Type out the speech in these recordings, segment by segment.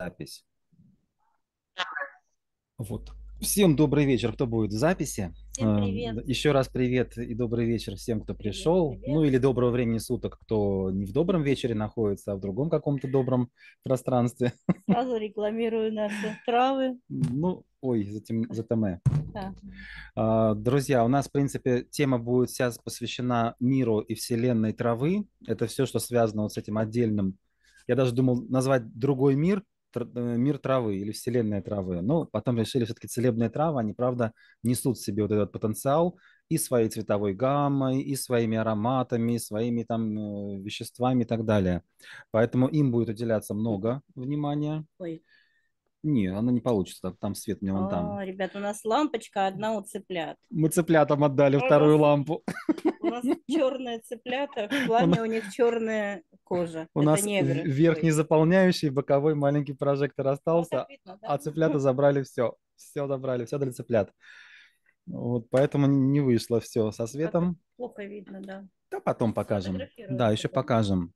запись. Вот. Всем добрый вечер, кто будет в записи. Всем э, привет. Еще раз привет и добрый вечер всем, кто пришел. Привет, привет. Ну или доброго времени суток, кто не в добром вечере находится, а в другом каком-то добром пространстве. Сразу рекламирую наши травы. Ну, ой, затем, затеме. Да. А, друзья, у нас, в принципе, тема будет сейчас посвящена миру и вселенной травы. Это все, что связано вот с этим отдельным, я даже думал назвать другой мир – Э, мир травы или вселенная травы. Но потом решили все-таки целебные травы, они, правда, несут в себе вот этот потенциал и своей цветовой гаммой, и своими ароматами, и своими там э, веществами и так далее. Поэтому им будет уделяться много внимания. Ой. Не, она не получится, там свет мне вон О, там. А, Ребят, у нас лампочка одна у цыплят. Мы цыплятам отдали у вторую нас, лампу. У нас черные цыплята, в плане у, у них черная кожа. У Это нас негры. верхний заполняющий, боковой маленький прожектор остался, видно, да? а цыплята забрали все. Все забрали, все для цыплят. Вот поэтому не вышло все со светом. Плохо видно, да. Да потом покажем. Да, еще покажем.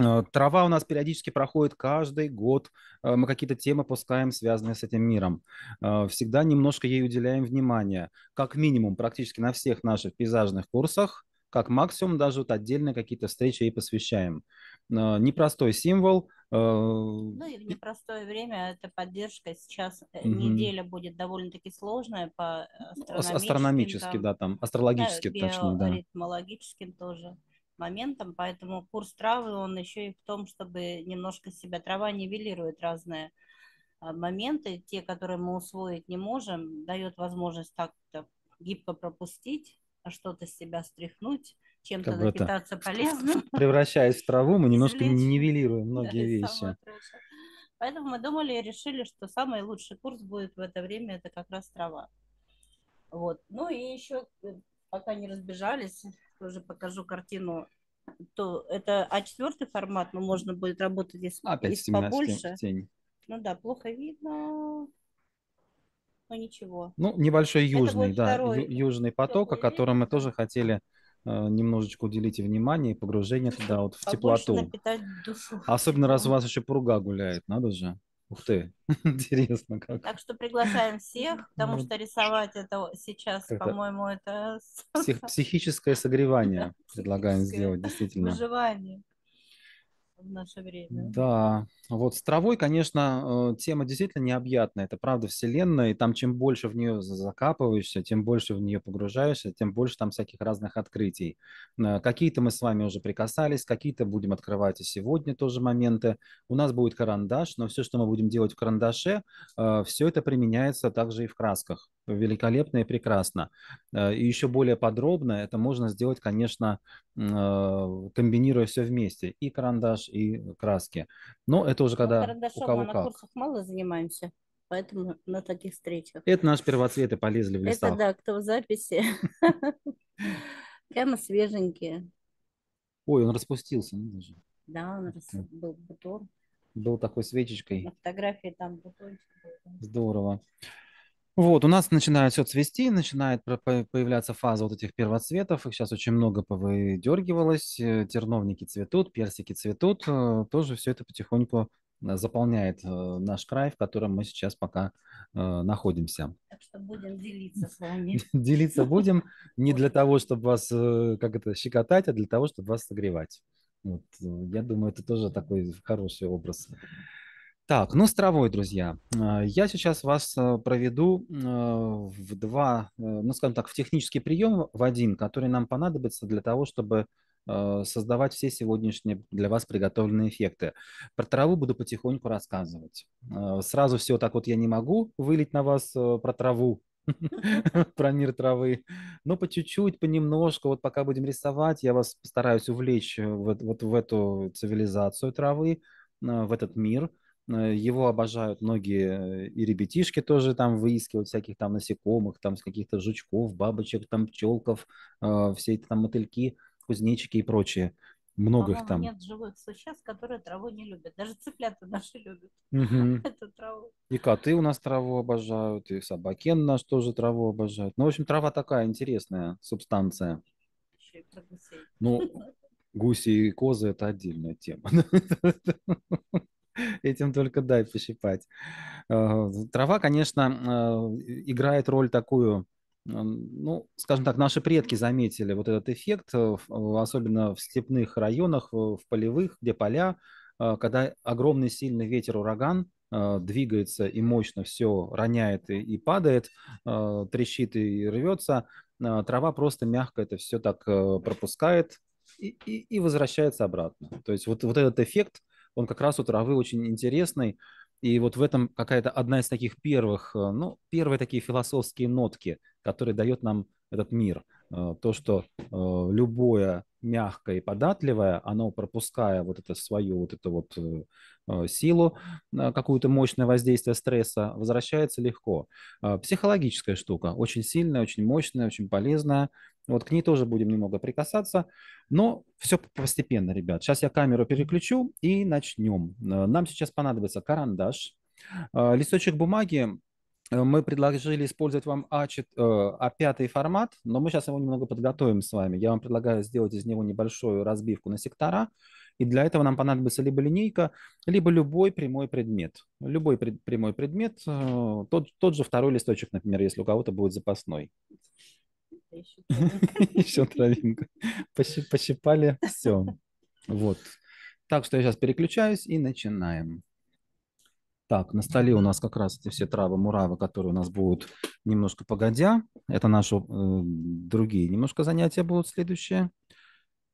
Э, трава у нас периодически проходит каждый год. Э, мы какие-то темы пускаем, связанные с этим миром. Э, всегда немножко ей уделяем внимание. Как минимум, практически на всех наших пейзажных курсах, как максимум, даже вот отдельно какие-то встречи ей посвящаем. Непростой символ. Ну и в непростое время это поддержка. Сейчас mm-hmm. неделя будет довольно-таки сложная по астрономическим. Астрономически, там, да, там, астрологически, да, точнее, да. тоже моментом, поэтому курс травы, он еще и в том, чтобы немножко себя трава нивелирует разные а, моменты, те, которые мы усвоить не можем, дает возможность так-то гибко пропустить, а что-то с себя стряхнуть, чем-то как полезным. Превращаясь в траву, мы немножко Извлечь. нивелируем многие да, вещи. Поэтому мы думали и решили, что самый лучший курс будет в это время, это как раз трава. Вот. Ну и еще э, пока не разбежались, тоже покажу картину, то это А4 формат, но можно будет работать здесь ну, Опять из побольше. Тень. Ну да, плохо видно. Но ну, ничего. Ну, небольшой южный, да, второй. южный поток, о котором мы тоже хотели э, немножечко уделите внимание и погружение туда вот в Побольше теплоту. Особенно раз у вас еще пруга гуляет, надо же. Ух ты, интересно как. Так что приглашаем всех, потому ну, что рисовать это сейчас, по-моему, это... Псих, психическое согревание предлагаем сделать, действительно. Выживание в наше время. Да, вот с травой, конечно, э, тема действительно необъятная. Это правда вселенная, и там чем больше в нее закапываешься, тем больше в нее погружаешься, тем больше там всяких разных открытий. Э, какие-то мы с вами уже прикасались, какие-то будем открывать и сегодня тоже моменты. У нас будет карандаш, но все, что мы будем делать в карандаше, э, все это применяется также и в красках великолепно и прекрасно. Э, и еще более подробно это можно сделать, конечно, э, комбинируя все вместе, и карандаш, и краски. Но это уже ну, когда у кого мы как. на курсах мало занимаемся, поэтому на таких встречах. Это наши первоцветы полезли в листах. Это да, кто в записи. Прямо свеженькие. Ой, он распустился. Ну, да, он был бутон. Был такой свечечкой. На фотографии там бутончик был. Здорово. Вот, у нас начинает все цвести, начинает появляться фаза вот этих первоцветов. Их сейчас очень много повыдергивалось. Э, терновники цветут, персики цветут. Э, тоже все это потихоньку э, заполняет наш край, в котором мы сейчас пока находимся. Так что будем делиться с вами. Делиться будем не для того, чтобы вас, как это, щекотать, а для того, чтобы вас согревать. Вот, я думаю, это тоже такой хороший образ. Так, ну с травой, друзья. Э, я сейчас вас э, проведу э, в два, ну скажем так, в технический прием, в один, который нам понадобится для того, чтобы создавать все сегодняшние для вас приготовленные эффекты. Про траву буду потихоньку рассказывать. Сразу все так вот я не могу вылить на вас про траву, про мир травы. Но по чуть-чуть, понемножку, вот пока будем рисовать, я вас постараюсь увлечь вот, вот в эту цивилизацию травы, в этот мир – Э, его обожают многие э, и ребятишки тоже там выискивают всяких там насекомых, там каких-то жучков, бабочек, там пчелков, э, все эти там мотыльки, кузнечики и прочее. Много их там. Нет живых существ, которые траву не любят. Даже цыплята наши любят угу. эту траву. И коты у нас траву обожают, и собакен наш тоже траву обожают. Ну, в общем, трава такая интересная субстанция. Ну, гуси и козы – это отдельная тема. этим только дай пощипать. Трава, конечно, э, играет роль такую, ну, скажем так, наши предки заметили вот этот эффект, э, особенно в степных районах, в полевых, где поля, э, когда огромный сильный ветер, ураган, двигается и мощно все роняет и, и падает, трещит и рвется, трава просто мягко это все так пропускает и, и, и возвращается обратно. То есть вот, вот этот эффект он как раз у травы очень интересный. И вот в этом какая-то одна из таких первых, э, ну, первые такие философские нотки, которые дает нам этот мир. Э, то, что э, любое мягкое и податливое, оно пропуская вот это свое, вот это вот Э, силу, э, какую-то мощное воздействие стресса, возвращается легко. Э, психологическая штука, очень сильная, очень мощная, очень полезная. Вот к ней тоже будем немного прикасаться, но все постепенно, ребят. Сейчас я камеру переключу и начнем. Нам сейчас понадобится карандаш, листочек бумаги, мы предложили использовать вам А5 э, а формат, но мы сейчас его немного подготовим с вами. Я вам предлагаю сделать из него небольшую разбивку на сектора, и для этого нам понадобится либо линейка, либо любой прямой предмет. Любой пред, прямой предмет, э, тот, тот же второй листочек, например, если у кого-то будет запасной. Еще травинка. Пощипали все. Вот. Так что я сейчас переключаюсь и начинаем. Так, на столе у нас как раз эти все травы, муравы, которые у нас будут немножко погодя. Это наши э, другие немножко занятия будут следующие.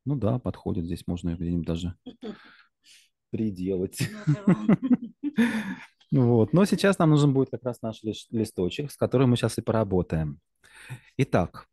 Ну да, подходит. Здесь можно где-нибудь даже приделать. Ну, вот. Но сейчас нам нужен будет как раз наш листочек, с которым мы сейчас и поработаем. Итак,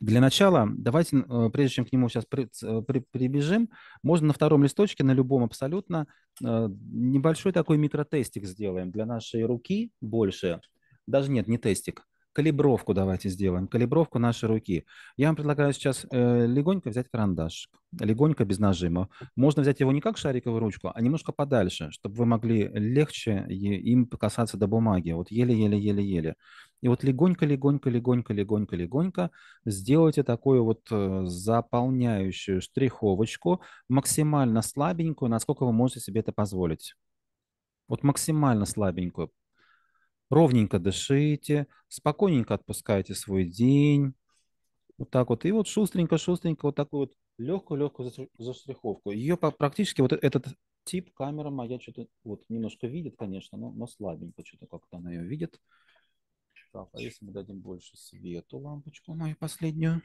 для начала, давайте, э, прежде чем к нему сейчас при, э, при, прибежим, можно на втором листочке, на любом абсолютно, э, небольшой такой микротестик сделаем для нашей руки больше. Даже нет, не тестик калибровку давайте сделаем, калибровку нашей руки. Я вам предлагаю сейчас э, легонько взять карандаш, легонько, без нажима. Можно взять его не как шариковую ручку, а немножко подальше, чтобы вы могли легче им касаться до бумаги, вот еле-еле-еле-еле. И вот легонько-легонько-легонько-легонько-легонько сделайте такую вот э, заполняющую штриховочку, максимально слабенькую, насколько вы можете себе это позволить. Вот максимально слабенькую ровненько дышите, спокойненько отпускаете свой день. Вот так вот. И вот шустренько-шустренько вот такую вот легкую-легкую заштриховку. Ее практически вот этот тип камера моя что-то вот немножко видит, конечно, но, но слабенько что-то как-то она ее видит. Так, а если мы дадим больше свету, лампочку мою последнюю.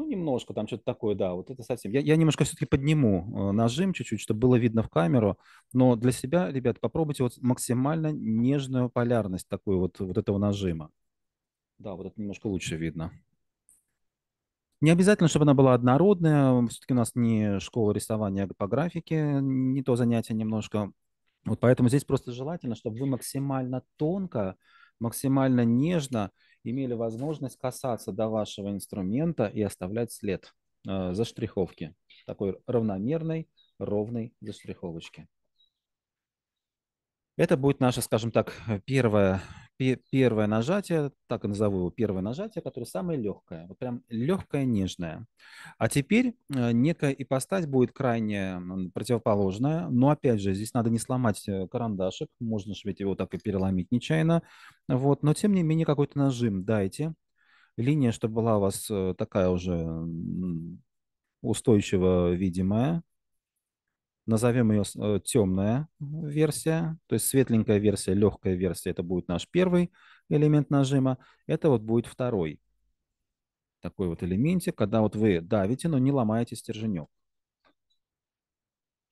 Ну, немножко, там что-то такое, да, вот это совсем. Я, я немножко все-таки подниму э, нажим чуть-чуть, чтобы было видно в камеру. Но для себя, ребят, попробуйте вот максимально нежную полярность такой вот, вот этого нажима. Да, вот это немножко лучше видно. Не обязательно, чтобы она была однородная. Все-таки у нас не школа рисования а по графике, не то занятие немножко. Вот поэтому здесь просто желательно, чтобы вы максимально тонко, максимально нежно имели возможность касаться до вашего инструмента и оставлять след э, заштриховки, такой равномерной, ровной заштриховочки. Это будет наша, скажем так, первая, первое нажатие, так и назову его, первое нажатие, которое самое легкое, вот прям легкое, нежное. А теперь э, некая ипостась будет крайне противоположная, но опять же, здесь надо не сломать э, карандашик, можно же ведь его так и переломить нечаянно, вот, но тем не менее какой-то нажим дайте, линия, чтобы была у вас э, такая уже устойчиво видимая, назовем ее э, темная версия, то есть светленькая версия, легкая версия, это будет наш первый элемент нажима, это вот будет второй такой вот элементик, когда вот вы давите, но не ломаете стерженек.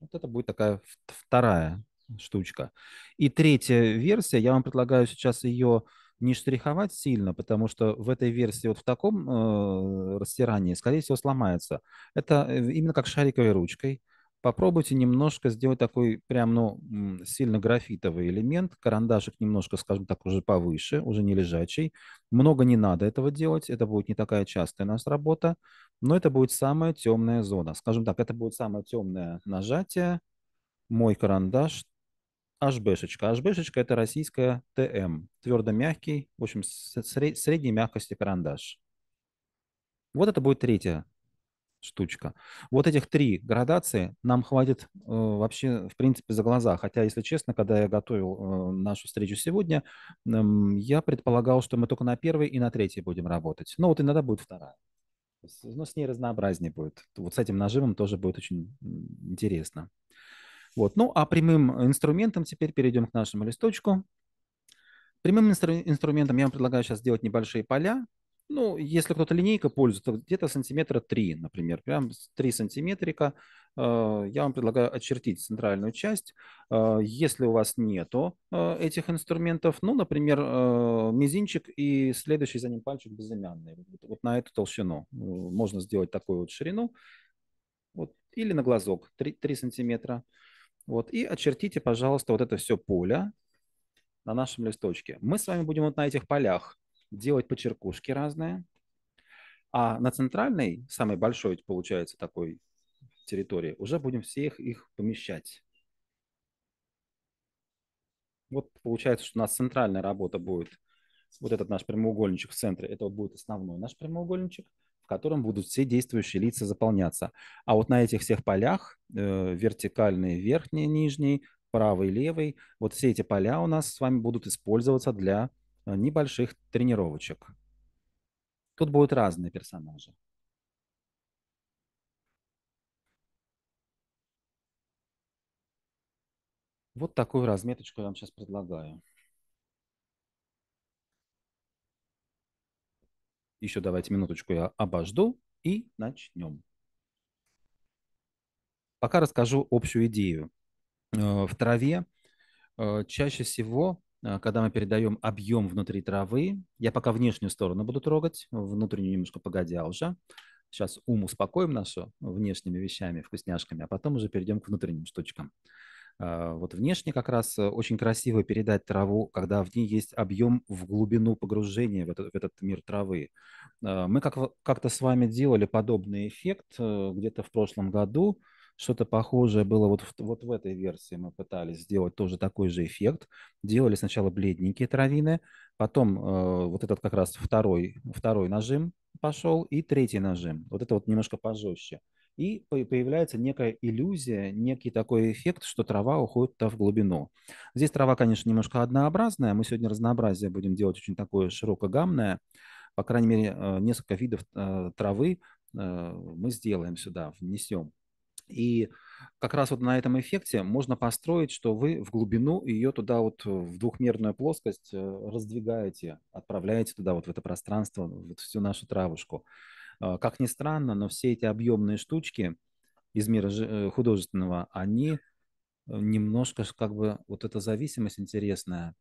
Вот это будет такая вторая штучка. И третья версия, я вам предлагаю сейчас ее не штриховать сильно, потому что в этой версии вот в таком э, растирании, скорее всего, сломается. Это э, именно как шариковой ручкой попробуйте немножко сделать такой прям, ну, сильно графитовый элемент. Карандашик немножко, скажем так, уже повыше, уже не лежачий. Много не надо этого делать, это будет не такая частая у нас работа, но это будет самая темная зона. Скажем так, это будет самое темное нажатие. Мой карандаш HB-шечка. HB-шечка – это российская ТМ, твердо-мягкий, в общем, средней мягкости карандаш. Вот это будет третья штучка. Вот этих три градации нам хватит э, вообще, в принципе, за глаза. Хотя, если честно, когда я готовил э, нашу встречу сегодня, э, я предполагал, что мы только на первой и на третьей будем работать. Но вот иногда будет вторая. Но ну, с ней разнообразнее будет. Вот с этим нажимом тоже будет очень интересно. Вот. Ну, а прямым инструментом теперь перейдем к нашему листочку. Прямым инстру- инструментом я вам предлагаю сейчас сделать небольшие поля. Ну, если кто-то линейка пользует, где-то сантиметра 3, например, прям 3 сантиметрика. Э, я вам предлагаю очертить центральную часть. Э, если у вас нету э, этих инструментов, ну, например, мизинчик и следующий за ним пальчик безымянный. Вот на эту толщину можно сделать такую вот ширину. Вот, или на глазок 3, 3 сантиметра. Вот, и очертите, пожалуйста, вот это все поле на нашем листочке. Мы с вами будем вот на этих полях делать почеркушки разные. А на центральной, самой большой, получается, такой территории, уже будем всех их помещать. Вот получается, что у нас центральная работа будет, вот этот наш прямоугольничек в центре, это будет основной наш прямоугольничек, в котором будут все действующие лица заполняться. А вот на этих всех полях, э, вертикальные, верхние, нижние, правый, левый, вот все эти поля у нас с вами будут использоваться для Э, небольших тренировочек. Тут будут разные персонажи. Вот такую разметочку я вам сейчас предлагаю. Еще давайте минуточку я обожду и начнем. Пока расскажу общую идею. Э, в траве э, чаще всего а, когда мы передаем объем внутри травы, я пока внешнюю сторону буду трогать, внутреннюю немножко погодя уже. Сейчас ум успокоим нашу внешними вещами, вкусняшками, а потом уже перейдем к внутренним штучкам. А, вот внешне как раз э, очень красиво передать траву, когда в ней есть объем в глубину погружения в этот, в этот мир травы. А, мы как-то с вами делали подобный эффект э, где-то в прошлом году что-то похожее было вот в, вот в этой версии. Мы пытались сделать тоже такой же эффект. Делали сначала бледненькие травины, потом э, вот этот как раз второй, второй нажим пошел и третий нажим. Вот это вот немножко пожестче. И появляется некая иллюзия, некий такой эффект, что трава уходит в глубину. Здесь трава, конечно, немножко однообразная. Мы сегодня разнообразие будем делать очень такое широкогамное. По крайней мере, э, несколько видов э, травы э, мы сделаем сюда, внесем. И как раз вот на этом эффекте можно построить, что вы в глубину ее туда вот э, в двухмерную плоскость э, раздвигаете, отправляете туда вот в это пространство, вот всю нашу травушку. Э, как ни странно, но все эти объемные штучки из мира художественного, они немножко как бы вот эта зависимость интересная,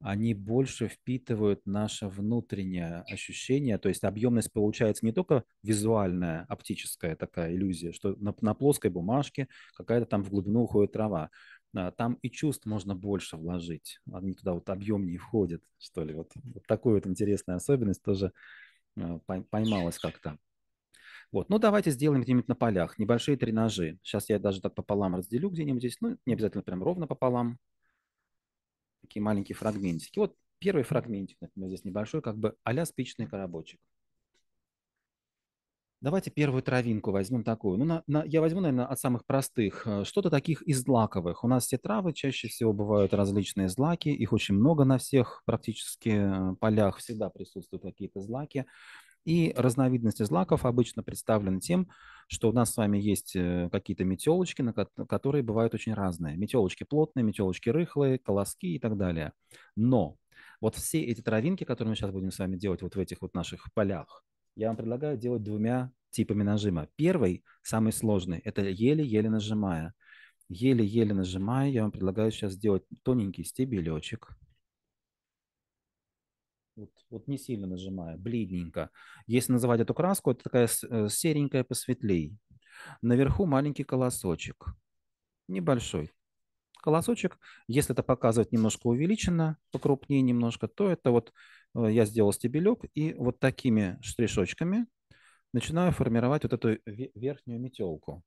они больше впитывают наше внутреннее ощущение. То есть объемность получается не только визуальная, оптическая такая иллюзия, что на, на плоской бумажке какая-то там в глубину уходит трава. А, там и чувств можно больше вложить. Они туда вот объемнее входят, что ли. Вот, вот такую вот интересную особенность тоже а, поймалась как-то. Вот. Ну, давайте сделаем где-нибудь на полях. Небольшие тренажи. Сейчас я даже так пополам разделю где-нибудь здесь. Ну, не обязательно прям ровно пополам такие маленькие фрагментики. Вот первый фрагментик, например, здесь небольшой, как бы а-ля спичный коробочек. Давайте первую травинку возьмем такую. Ну, на, на, я возьму, наверное, от самых простых. Э, что-то таких из злаковых. У нас все травы чаще всего бывают различные злаки. Их очень много на всех практически э, полях. Всегда присутствуют какие-то злаки. И разновидности злаков обычно представлены тем, что у нас с вами есть э, какие-то метелочки, на которые бывают очень разные. Метелочки плотные, метелочки рыхлые, колоски и так далее. Но вот все эти травинки, которые мы сейчас будем с вами делать вот в этих вот наших полях, я вам предлагаю делать двумя типами нажима. Первый, самый сложный, это еле-еле нажимая. Еле-еле нажимая, я вам предлагаю сейчас сделать тоненький стебелечек, вот, вот не сильно нажимая, бледненько. Если называть эту краску, это такая э, серенькая посветлей. Наверху маленький колосочек, небольшой. Колосочек, если это показывать немножко увеличенно, покрупнее немножко, то это вот э, я сделал стебелек и вот такими штришочками начинаю формировать вот эту верхнюю метелку.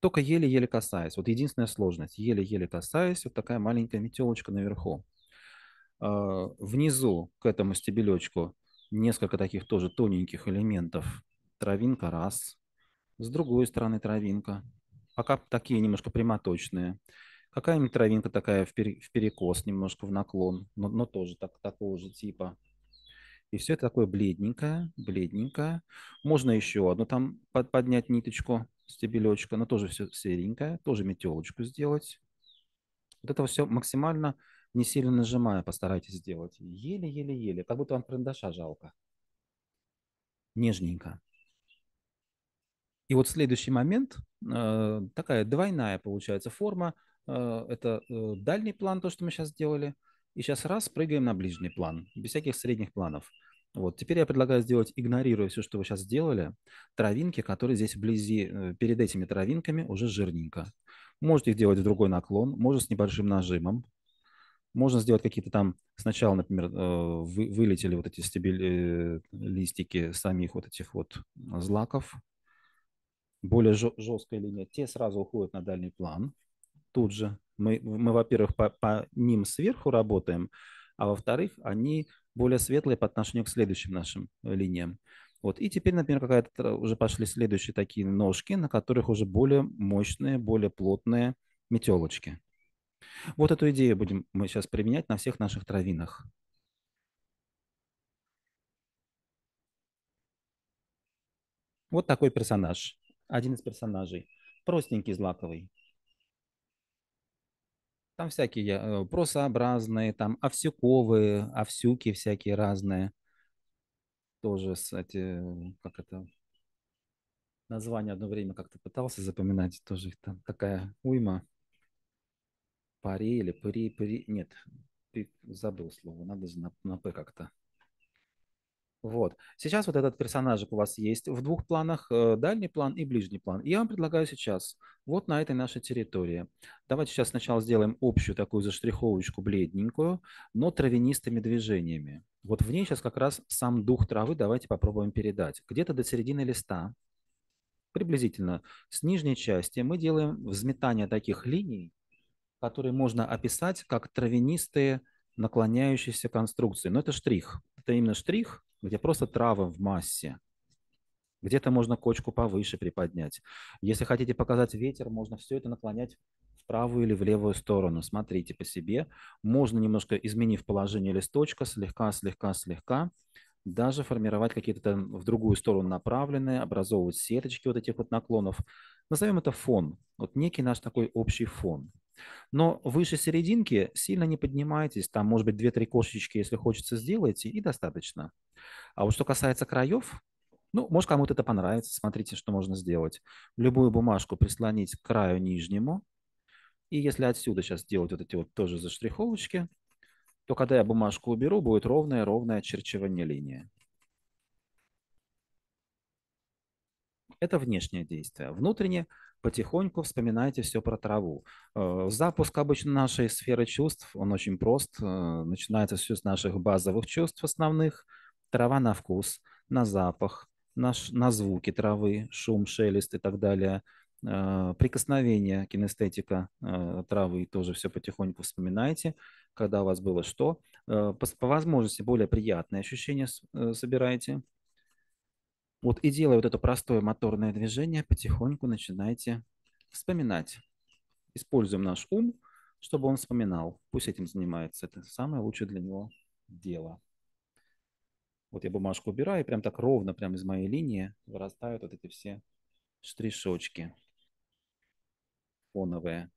Только еле-еле касаясь. Вот единственная сложность. Еле-еле касаясь, вот такая маленькая метелочка наверху. А, внизу к этому стебелечку несколько таких тоже тоненьких элементов. Травинка раз, с другой стороны травинка. Пока такие немножко прямоточные. Какая-нибудь травинка такая в перекос, немножко в наклон, но, но тоже так, такого же типа. И все это такое бледненькое, бледненькое. Можно еще одну там под, поднять ниточку, стебелечка, но тоже все серенькое, тоже метелочку сделать. Вот это все максимально не сильно нажимая, постарайтесь сделать. Еле-еле-еле, как будто вам карандаша жалко. Нежненько. И вот следующий момент, э, такая двойная получается форма. Э, это э, дальний план, то, что мы сейчас сделали. И сейчас раз, прыгаем на ближний план, без всяких средних планов. Вот, теперь я предлагаю сделать, игнорируя все, что вы сейчас сделали, травинки, которые здесь вблизи, перед этими травинками уже жирненько. Можете их делать в другой наклон, можно с небольшим нажимом, можно сделать какие-то там, сначала, например, э, вы, вылетели вот эти стебель, э, листики самих вот этих вот злаков, более жесткая линия, те сразу уходят на дальний план. Тут же мы, мы во-первых, по, по ним сверху работаем, а во-вторых, они более светлые по отношению к следующим нашим э, линиям. Вот. И теперь, например, какая-то уже пошли следующие такие ножки, на которых уже более мощные, более плотные метелочки. Вот эту идею будем мы сейчас применять на всех наших травинах. Вот такой персонаж, один из персонажей, простенький, злаковый. Там всякие э, просообразные, там овсюковые, овсюки всякие разные. Тоже, кстати, как это, название одно время как-то пытался запоминать, тоже их там такая уйма. Пари или пыри, пыри, нет, забыл слово, надо же на, на П как-то. Вот. Сейчас вот этот персонажик у вас есть в двух планах, э, дальний план и ближний план. я вам предлагаю сейчас, вот на этой нашей территории. Давайте сейчас сначала сделаем общую такую заштриховочку бледненькую, но травянистыми движениями. Вот в ней сейчас как раз сам дух травы давайте попробуем передать. Где-то до середины листа, приблизительно, с нижней части мы делаем взметание таких линий, которые можно описать как травянистые наклоняющиеся конструкции. Но это штрих. Это именно штрих, где просто травы в массе. Где-то можно кочку повыше приподнять. Если хотите показать ветер, можно все это наклонять в правую или в левую сторону. Смотрите по себе. Можно немножко, изменив положение листочка, слегка, слегка, слегка, даже формировать какие-то в другую сторону направленные, образовывать сеточки вот этих вот наклонов. Назовем это фон. Вот некий наш такой общий фон. Но выше серединки сильно не поднимайтесь, там может быть 2-3 кошечки, если хочется, сделайте, и достаточно. А вот что касается краев, ну, может, кому-то это понравится, смотрите, что можно сделать. Любую бумажку прислонить к краю нижнему, и если отсюда сейчас делать вот эти вот тоже заштриховочки, то когда я бумажку уберу, будет ровное ровное черчивание линии. Это внешнее действие. Внутренне потихоньку вспоминайте все про траву. Э, запуск обычно нашей сферы чувств, он очень прост. Э, начинается все с наших базовых чувств основных. Трава на вкус, на запах, на, на звуки травы, шум, шелест и так далее. Э, прикосновение, кинестетика травы тоже все потихоньку вспоминайте, когда у вас было что. По возможности более приятные ощущения собираете. Вот и делая вот это простое моторное движение, потихоньку начинайте вспоминать. Используем наш ум, чтобы он вспоминал. Пусть этим занимается. Это самое лучшее для него дело. Вот я бумажку убираю, и прям так ровно, прям из моей линии вырастают вот эти все штришочки фоновые.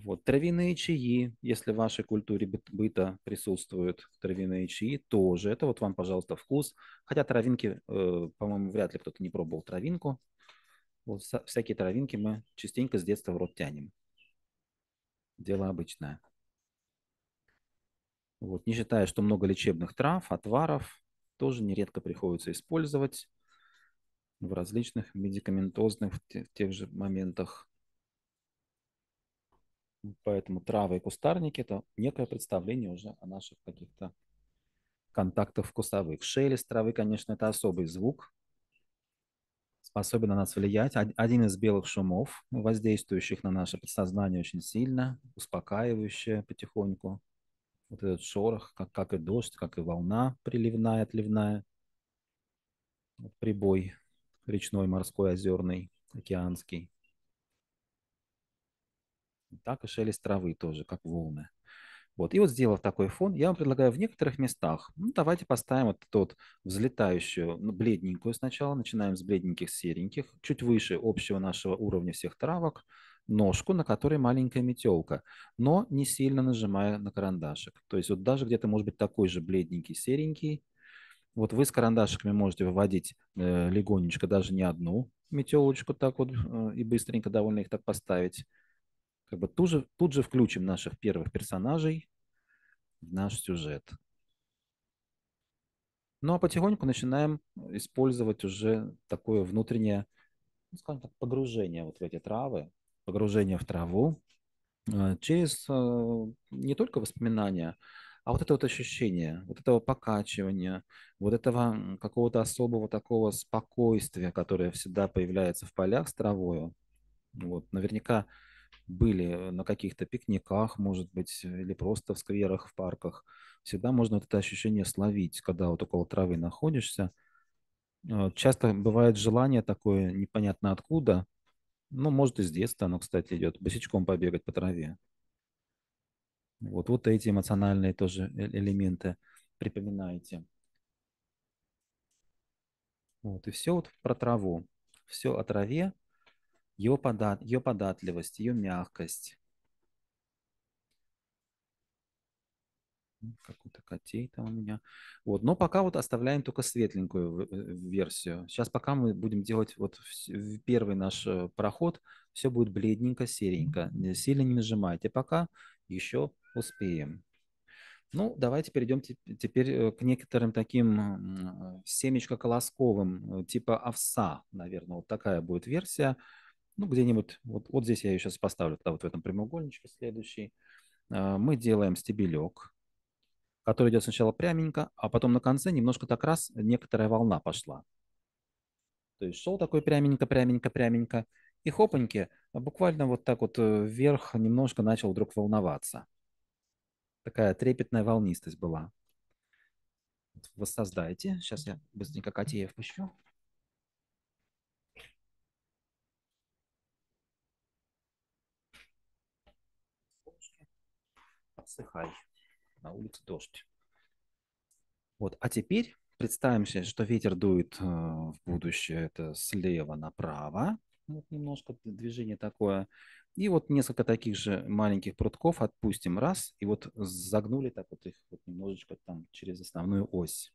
Вот. Травяные чаи, если в вашей культуре быта присутствуют травяные чаи, тоже. Это вот вам, пожалуйста, вкус. Хотя травинки, э, по-моему, вряд ли кто-то не пробовал травинку. Вот всякие травинки мы частенько с детства в рот тянем. Дело обычное. Вот. Не считая, что много лечебных трав, отваров, тоже нередко приходится использовать в различных медикаментозных в тех же моментах. Поэтому травы и кустарники – это некое представление уже о наших каких-то контактах вкусовых. Шелест травы, конечно, это особый звук, способен на нас влиять. Один из белых шумов, воздействующих на наше подсознание очень сильно, успокаивающее потихоньку. Вот этот шорох, как, как и дождь, как и волна приливная, отливная. Вот прибой речной, морской, озерный, океанский так и шелест травы тоже, как волны. Вот. И вот сделав такой фон, я вам предлагаю в некоторых местах, ну, давайте поставим вот тот взлетающую, ну, бледненькую сначала, начинаем с бледненьких сереньких, чуть выше общего нашего уровня всех травок, ножку, на которой маленькая метелка, но не сильно нажимая на карандашик. То есть вот даже где-то может быть такой же бледненький серенький. Вот вы с карандашиками можете выводить э, легонечко даже не одну метелочку так вот э, и быстренько довольно их так поставить как бы тут же, тут же включим наших первых персонажей в наш сюжет. Ну а потихоньку начинаем использовать уже такое внутреннее, ну, скажем так, погружение вот в эти травы, погружение в траву э, через э, не только воспоминания, а вот это вот ощущение, вот этого покачивания, вот этого какого-то особого такого спокойствия, которое всегда появляется в полях с травою. Вот, наверняка были на каких-то пикниках, может быть, или просто в скверах, в парках. Всегда можно вот это ощущение словить, когда вот около травы находишься. А, часто бывает желание такое непонятно откуда. Ну, может, из детства оно, кстати, идет. Босичком побегать по траве. Вот, вот эти эмоциональные тоже э, элементы припоминаете. Вот, и все вот про траву. Все о траве, ее, подат, ее податливость, ее мягкость. Какой-то котей там у меня. Вот. Но пока вот оставляем только светленькую версию. Сейчас пока мы будем делать вот первый наш э, проход, все будет бледненько, серенько. Сильно не нажимайте пока, еще успеем. Ну, давайте перейдем теперь э, к некоторым таким э, семечко-колосковым, типа овса, наверное, вот такая будет версия ну, где-нибудь, вот, вот здесь я ее сейчас поставлю, да, вот в этом прямоугольничке следующий, а, мы делаем стебелек, который идет сначала пряменько, а потом на конце немножко так раз некоторая волна пошла. То есть шел такой пряменько, пряменько, пряменько, и хопаньки, буквально вот так вот э, вверх немножко начал вдруг волноваться. Такая трепетная волнистость была. Воссоздайте. Сейчас я быстренько Катея впущу. отсыхай, на улице дождь. Вот, а теперь представим себе, что ветер дует э, в будущее, это слева направо, вот немножко движение такое. И вот несколько таких же маленьких прутков отпустим раз, и вот загнули так вот их вот немножечко там через основную ось.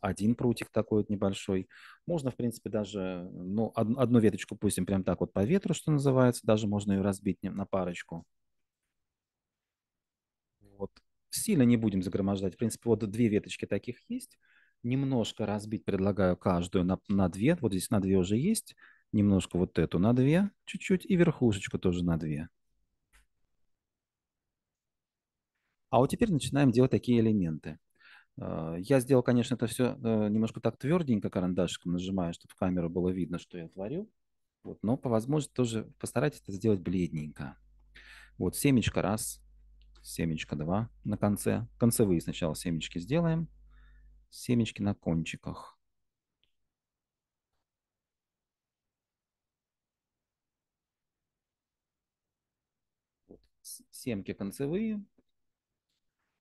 Один прутик такой вот небольшой. Можно, в принципе, даже ну, одну веточку пустим прям так вот по ветру, что называется. Даже можно ее разбить на парочку. Сильно не будем загромождать. В принципе, вот две веточки таких есть. Немножко разбить предлагаю каждую на, на две. Вот здесь на две уже есть. Немножко вот эту на две чуть-чуть. И верхушечку тоже на две. А вот теперь начинаем делать такие элементы. Э, я сделал, конечно, это все э, немножко так тверденько карандашиком нажимаю, чтобы в камеру было видно, что я творю. Вот, но по возможности тоже постарайтесь это сделать бледненько. Вот семечко раз, семечко 2 на конце. Концевые сначала семечки сделаем. Семечки на кончиках. Семки концевые.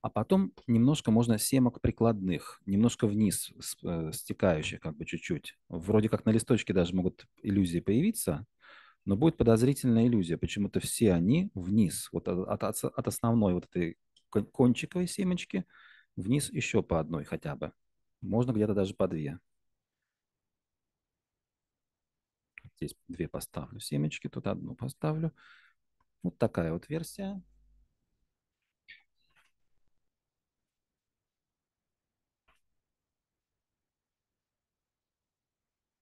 А потом немножко можно семок прикладных, немножко вниз э, стекающих как бы чуть-чуть. Вроде как на листочке даже могут иллюзии появиться, но будет подозрительная иллюзия. Почему-то все они вниз, вот от, от, от основной вот этой кончиковой семечки, вниз еще по одной хотя бы. Можно где-то даже по две. Здесь две поставлю семечки, тут одну поставлю. Вот такая вот версия.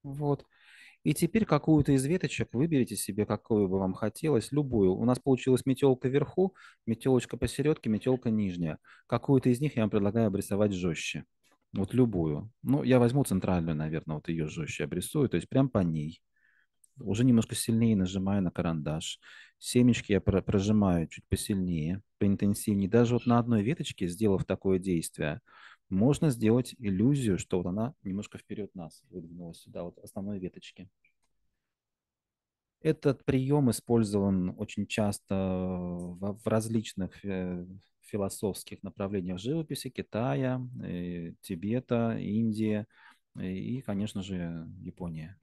Вот. И теперь какую-то из веточек выберите себе, какую бы вам хотелось, любую. У нас получилась метелка вверху, метелочка посередке, метелка нижняя. Какую-то из них я вам предлагаю обрисовать жестче. Вот любую. Ну, я возьму центральную, наверное, вот ее жестче обрисую, то есть прям по ней. Уже немножко сильнее нажимаю на карандаш. Семечки я про прожимаю чуть посильнее, поинтенсивнее. Даже вот на одной веточке, сделав такое действие, можно сделать иллюзию, что вот она немножко вперед нас выдвинулась сюда, вот основной веточки. Этот прием использован очень часто в, в различных э, философских направлениях живописи Китая, э, Тибета, Индии э, и, конечно же, Японии.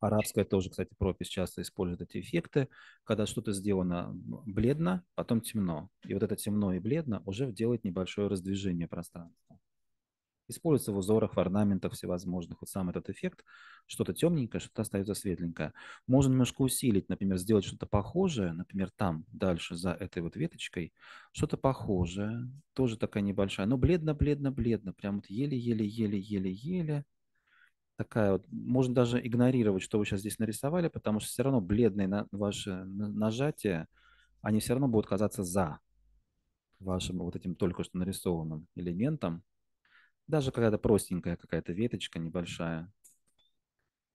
Арабская тоже, кстати, пропись часто использует эти эффекты, когда что-то сделано бледно, потом темно. И вот это темно и бледно уже делает небольшое раздвижение пространства. Используется в узорах, в орнаментах всевозможных. Вот сам этот эффект, что-то темненькое, что-то остается светленькое. Можно немножко усилить, например, сделать что-то похожее, например, там, дальше, за этой вот веточкой, что-то похожее, тоже такая небольшая, но бледно-бледно-бледно, прям вот еле-еле-еле-еле-еле такая вот, можно даже игнорировать, что вы сейчас здесь нарисовали, потому что все равно бледные на, ваши нажатия, они все равно будут казаться за вашим вот этим только что нарисованным элементом. Даже какая-то простенькая какая-то веточка небольшая.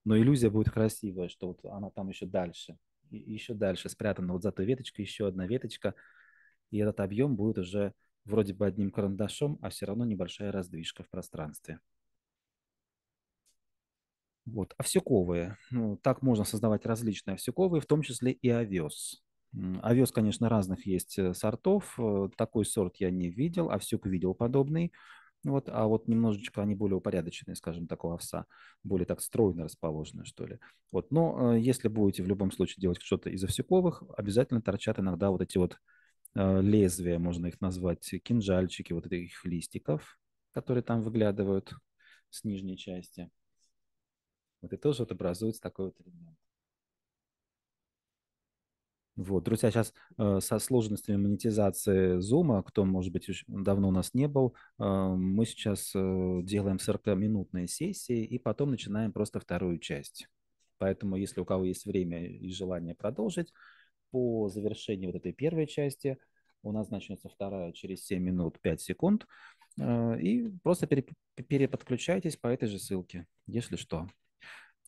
Но иллюзия будет красивая, что вот она там еще дальше, еще дальше спрятана вот за той веточкой еще одна веточка, и этот объем будет уже вроде бы одним карандашом, а все равно небольшая раздвижка в пространстве. Вот. Овсюковые. Ну, так можно создавать различные овсюковые, в том числе и овес. Овес, конечно, разных есть э, сортов. Э, такой сорт я не видел. Овсюк видел подобный. Вот, а вот немножечко они более упорядоченные, скажем, такого овса, более так стройно расположенные, что ли. Вот, но э, если будете в любом случае делать что-то из овсюковых, обязательно торчат иногда вот эти вот лезвия, можно их назвать, кинжальчики вот этих листиков, которые там выглядывают с нижней части. Вот и тоже вот образуется такой вот элемент. Вот, друзья, сейчас э, со сложностями монетизации Zoom, кто, может быть, еще давно у нас не был, э, мы сейчас э, делаем 40-минутные сессии и потом начинаем просто вторую часть. Поэтому, если у кого есть время и желание продолжить, по завершении вот этой первой части у нас начнется вторая через 7 минут 5 секунд. Э, и просто пере, переподключайтесь по этой же ссылке, если что.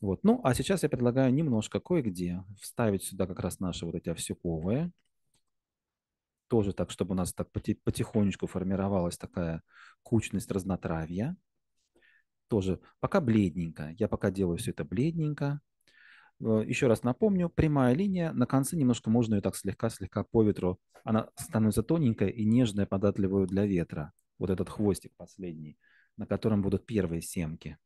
Вот. Ну, а сейчас я предлагаю немножко кое-где вставить сюда как раз наши вот эти овсюковые. Тоже так, чтобы у нас так потихонечку формировалась такая кучность разнотравья. Тоже пока бледненько. Я пока делаю все это бледненько. Э, Еще раз напомню, прямая линия, на конце немножко можно ее так слегка-слегка по ветру. Она становится тоненькая и нежная, податливую для ветра. Вот этот хвостик последний, на котором будут первые семки.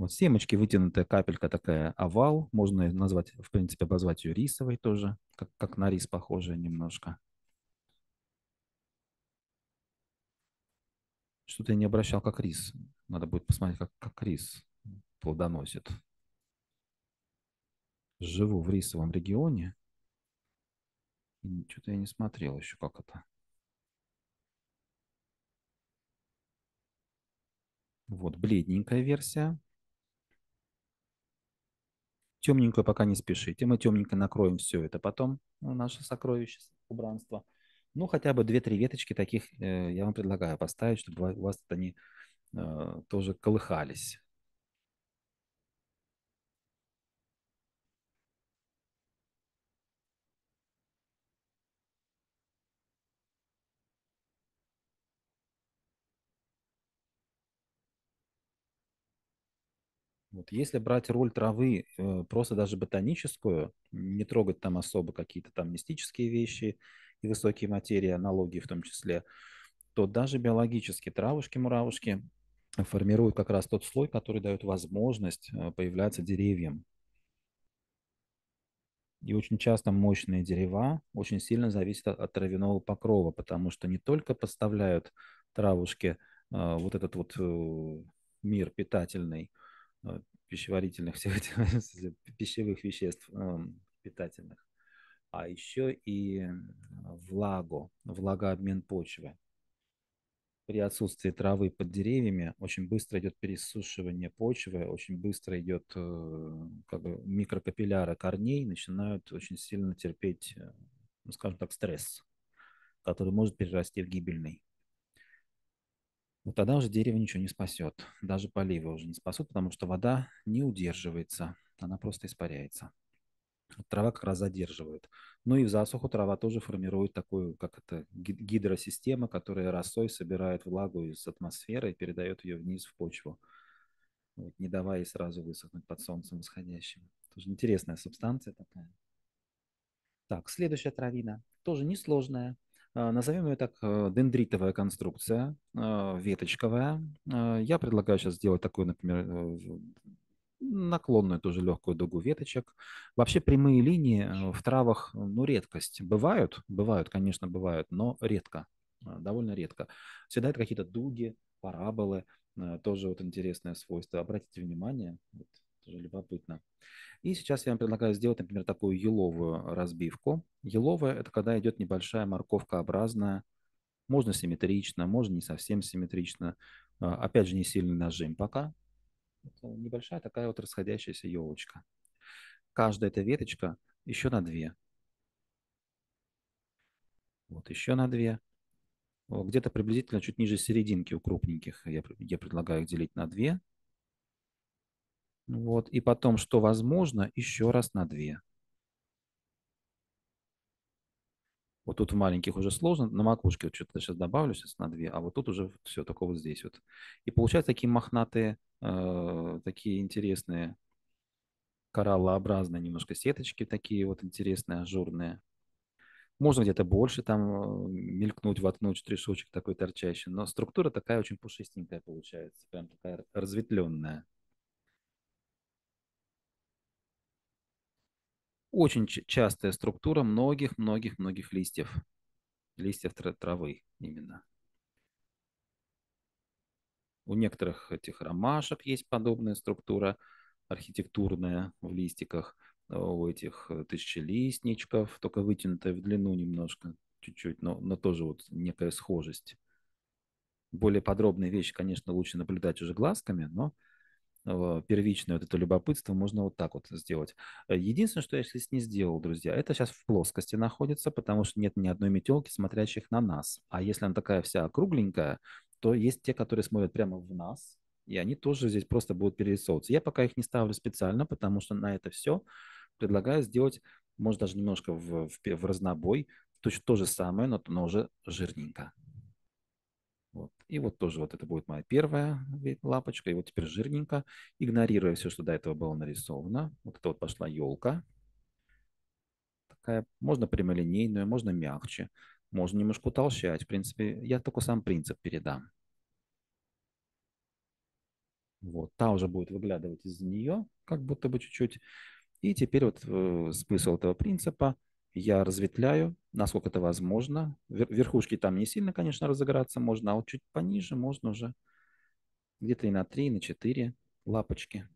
Вот семечки, вытянутая капелька такая, овал, можно назвать, в принципе, обозвать ее рисовой тоже, как, как на рис похожая немножко. Что-то я не обращал как рис. Надо будет посмотреть, как, как рис плодоносит. Живу в рисовом регионе. Что-то я не смотрел еще, как это. Вот бледненькая версия темненькую пока не спешите. Мы темненько накроем все это потом, ну, наше сокровище, убранство. Ну, хотя бы 2-3 веточки таких э, я вам предлагаю поставить, чтобы у вас это не э, тоже колыхались. Вот если брать роль травы, э, просто даже ботаническую, не трогать там особо какие-то там мистические вещи и высокие материи, аналогии в том числе, то даже биологические травушки, муравушки формируют как раз тот слой, который дает возможность э, появляться деревьям. И очень часто мощные дерева очень сильно зависят от, от травяного покрова, потому что не только поставляют травушки э, вот этот вот мир питательный, ну, пищеварительных всех этих пищевых веществ эм, питательных, а еще и влагу, влагообмен почвы. При отсутствии травы под деревьями очень быстро идет пересушивание почвы, очень быстро идет э, как бы, микрокапилляры корней начинают очень сильно терпеть, э, ну, скажем так, стресс, который может перерасти в гибельный вот ну, тогда уже дерево ничего не спасет. Даже поливы уже не спасут, потому что вода не удерживается, она просто испаряется. Трава как раз задерживает. Ну и в засуху трава тоже формирует такую, как это, гидросистема, которая росой собирает влагу из атмосферы и передает ее вниз в почву, вот, не давая ей сразу высохнуть под солнцем восходящим. Тоже интересная субстанция такая. Так, следующая травина, тоже несложная, Э, назовем ее так, э, дендритовая конструкция, э, веточковая. Я предлагаю сейчас сделать такую, например, наклонную тоже легкую дугу веточек. Вообще прямые линии в травах, ну, редкость. Бывают, бывают, конечно, бывают, но редко, довольно редко. Всегда это какие-то дуги, параболы, тоже вот интересное свойство. Обратите внимание, вот тоже любопытно. И сейчас я вам предлагаю сделать, например, такую еловую разбивку. Еловая – это когда идет небольшая морковкообразная, можно симметрично, можно не совсем симметрично. А, опять же, не сильный нажим пока. Это небольшая такая вот расходящаяся елочка. Каждая эта веточка еще на две. Вот еще на две. Где-то приблизительно чуть ниже серединки у крупненьких я, я предлагаю их делить на две. Вот. И потом, что возможно, еще раз на две. Вот тут в маленьких уже сложно, на макушке вот что-то сейчас добавлю, сейчас на две, а вот тут уже все, только вот здесь вот. И получаются такие мохнатые, э, такие интересные кораллообразные немножко сеточки, такие вот интересные, ажурные. Можно где-то больше там э, мелькнуть, воткнуть штришочек такой торчащий, но структура такая очень пушистенькая получается, прям такая разветвленная. Очень частая структура многих-многих-многих листьев. Листьев травы именно. У некоторых этих ромашек есть подобная структура архитектурная в листиках. А у этих э, тысячелистничков, только вытянутая в длину немножко, чуть-чуть, но, но тоже вот некая схожесть. Более подробные вещи, конечно, лучше наблюдать уже глазками, но первичное вот это любопытство можно вот так вот сделать. Э, единственное, что я сейчас не сделал, друзья, это сейчас в плоскости находится, потому что нет ни одной метелки, смотрящих на нас. А если она такая вся кругленькая, то есть те, которые смотрят прямо в нас, и они тоже здесь просто будут перерисовываться. Я пока их не ставлю специально, потому что на это все предлагаю сделать, может, даже немножко в, в, в разнобой, то есть то же самое, но, но уже жирненько. И вот тоже вот это будет моя первая лапочка. И вот теперь жирненько, игнорируя все, что до этого было нарисовано. Вот это вот пошла елка. Такая, можно прямолинейную, можно мягче, можно немножко утолщать. В принципе, я только сам принцип передам. Вот, та уже будет выглядывать из нее, как будто бы чуть-чуть. И теперь вот э, смысл этого принципа – я разветвляю, насколько это возможно. Верхушки там не сильно, конечно, разыграться можно, а вот чуть пониже можно уже где-то и на 3, и на 4 лапочки.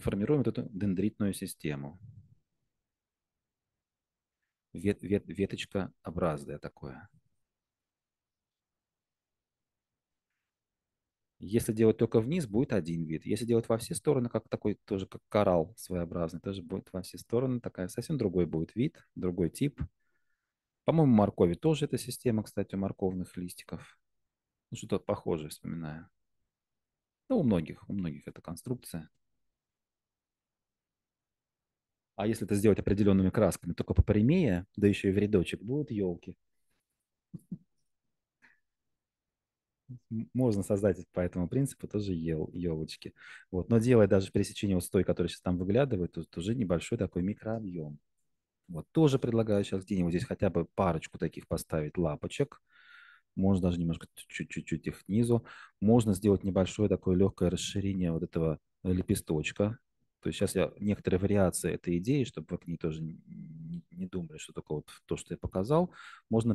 Формируем вот эту дендритную систему. Вет, вет, веточкообразное такое. Если делать только вниз, будет один вид. Если делать во все стороны, как такой тоже как коралл своеобразный, тоже будет во все стороны такая совсем другой будет вид, другой тип. По-моему, моркови тоже эта система, кстати, у морковных листиков. Ну, что-то похожее вспоминаю. Ну, у многих, у многих эта конструкция. А если это сделать определенными красками, только попрямее, да еще и в рядочек, будут елки можно создать по этому принципу тоже ел, елочки. Вот. Но делая даже пересечение вот с той, которая сейчас там выглядывает, тут уже небольшой такой микрообъем. Вот тоже предлагаю сейчас где-нибудь здесь хотя бы парочку таких поставить лапочек. Можно даже немножко чуть-чуть их внизу. Можно сделать небольшое такое легкое расширение вот этого э, лепесточка. То есть сейчас я некоторые вариации этой идеи, чтобы вы к ней тоже не, не думали, что такое вот то, что я показал, можно